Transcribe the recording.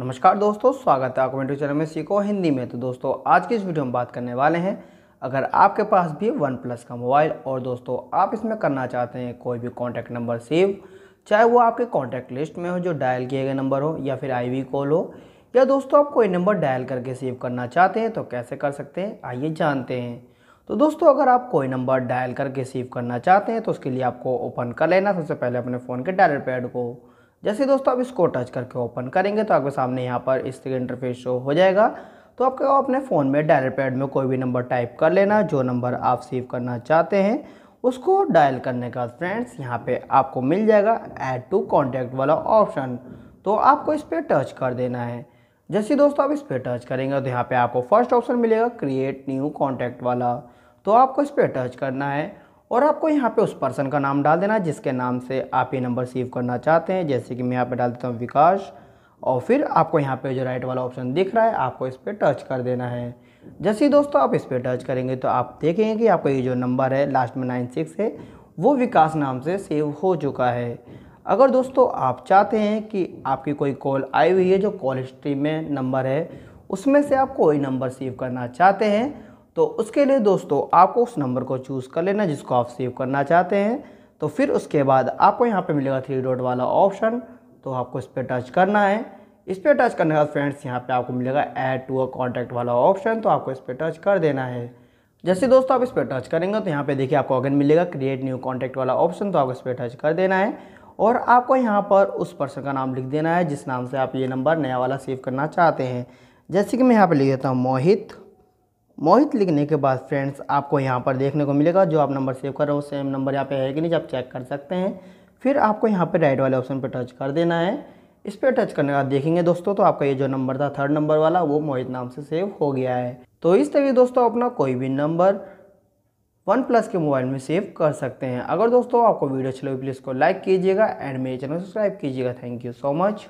नमस्कार दोस्तों स्वागत है आपको मेरे चैनल में सीखो हिंदी में तो दोस्तों आज की इस वीडियो में बात करने वाले हैं अगर आपके पास भी वन प्लस का मोबाइल और दोस्तों आप इसमें करना चाहते हैं कोई भी कॉन्टैक्ट नंबर सेव चाहे वो आपके कॉन्टैक्ट लिस्ट में हो जो डायल किए गए नंबर हो या फिर आई कॉल हो या दोस्तों आप कोई नंबर डायल करके सेव करना चाहते हैं तो कैसे कर सकते हैं आइए जानते हैं तो दोस्तों अगर आप कोई नंबर डायल करके सेव करना चाहते हैं तो उसके लिए आपको ओपन कर लेना सबसे पहले अपने फ़ोन के डायल पैड को जैसे दोस्तों आप इसको टच करके ओपन करेंगे तो आपके सामने यहाँ पर इस तरह इंटरफेस शो हो जाएगा तो आपके अपने फ़ोन में डायल पैड में कोई भी नंबर टाइप कर लेना जो नंबर आप सेव करना चाहते हैं उसको डायल करने का फ्रेंड्स यहाँ पे आपको मिल जाएगा ऐड टू कॉन्टैक्ट वाला ऑप्शन तो आपको इस पर टच कर देना है जैसे दोस्तों आप इस पर टच करेंगे तो यहाँ पर आपको फर्स्ट ऑप्शन मिलेगा क्रिएट न्यू कॉन्टैक्ट वाला तो आपको इस पर टच करना है और आपको यहाँ पे उस पर्सन का नाम डाल देना है जिसके नाम से आप ये नंबर सेव करना चाहते हैं जैसे कि मैं यहाँ पे डाल देता हूँ विकास और फिर आपको यहाँ पे जो राइट वाला ऑप्शन दिख रहा है आपको इस पर टच कर देना है जैसे ही दोस्तों आप इस पर टच करेंगे तो आप देखेंगे कि आपका ये जो नंबर है लास्ट में नाइन सिक्स है वो विकास नाम से सेव हो चुका है अगर दोस्तों आप चाहते हैं कि आपकी कोई कॉल आई हुई है जो कॉल हिस्ट्री में नंबर है उसमें से आप कोई नंबर सेव करना चाहते हैं तो उसके लिए दोस्तों आपको उस नंबर को चूज़ कर लेना जिसको आप सेव करना चाहते हैं तो फिर उसके बाद आपको यहाँ पे मिलेगा थ्री डॉट वाला ऑप्शन तो आपको इस पर टच करना है इस पर टच करने के बाद फ्रेंड्स यहाँ पे आपको मिलेगा ऐड टू अ कॉन्टैक्ट वाला ऑप्शन तो आपको इस पर टच कर देना है जैसे दोस्तों आप इस पर टच करेंगे तो यहाँ पे देखिए आपको अगेन मिलेगा क्रिएट न्यू कॉन्टैक्ट वाला ऑप्शन तो आपको इस पर टच कर देना है और आपको यहाँ पर उस पर्सन का नाम लिख देना है जिस नाम से आप ये नंबर नया वाला सेव करना चाहते हैं जैसे कि मैं यहाँ पर लिख देता हूँ मोहित मोहित लिखने के बाद फ्रेंड्स आपको यहाँ पर देखने को मिलेगा जो आप नंबर सेव कर रहे हो सेम नंबर यहाँ पे है कि नहीं आप चेक कर सकते हैं फिर आपको यहाँ पे राइट वाले ऑप्शन पे टच कर देना है इस पर टच करने का देखेंगे दोस्तों तो आपका ये जो नंबर था थर्ड नंबर वाला वो मोहित नाम से सेव हो गया है तो इस तरीके दोस्तों अपना कोई भी नंबर वन प्लस के मोबाइल में सेव कर सकते हैं अगर दोस्तों आपको वीडियो अच्छी लगी प्लीज़ को लाइक कीजिएगा एंड मेरे चैनल सब्सक्राइब कीजिएगा थैंक यू सो मच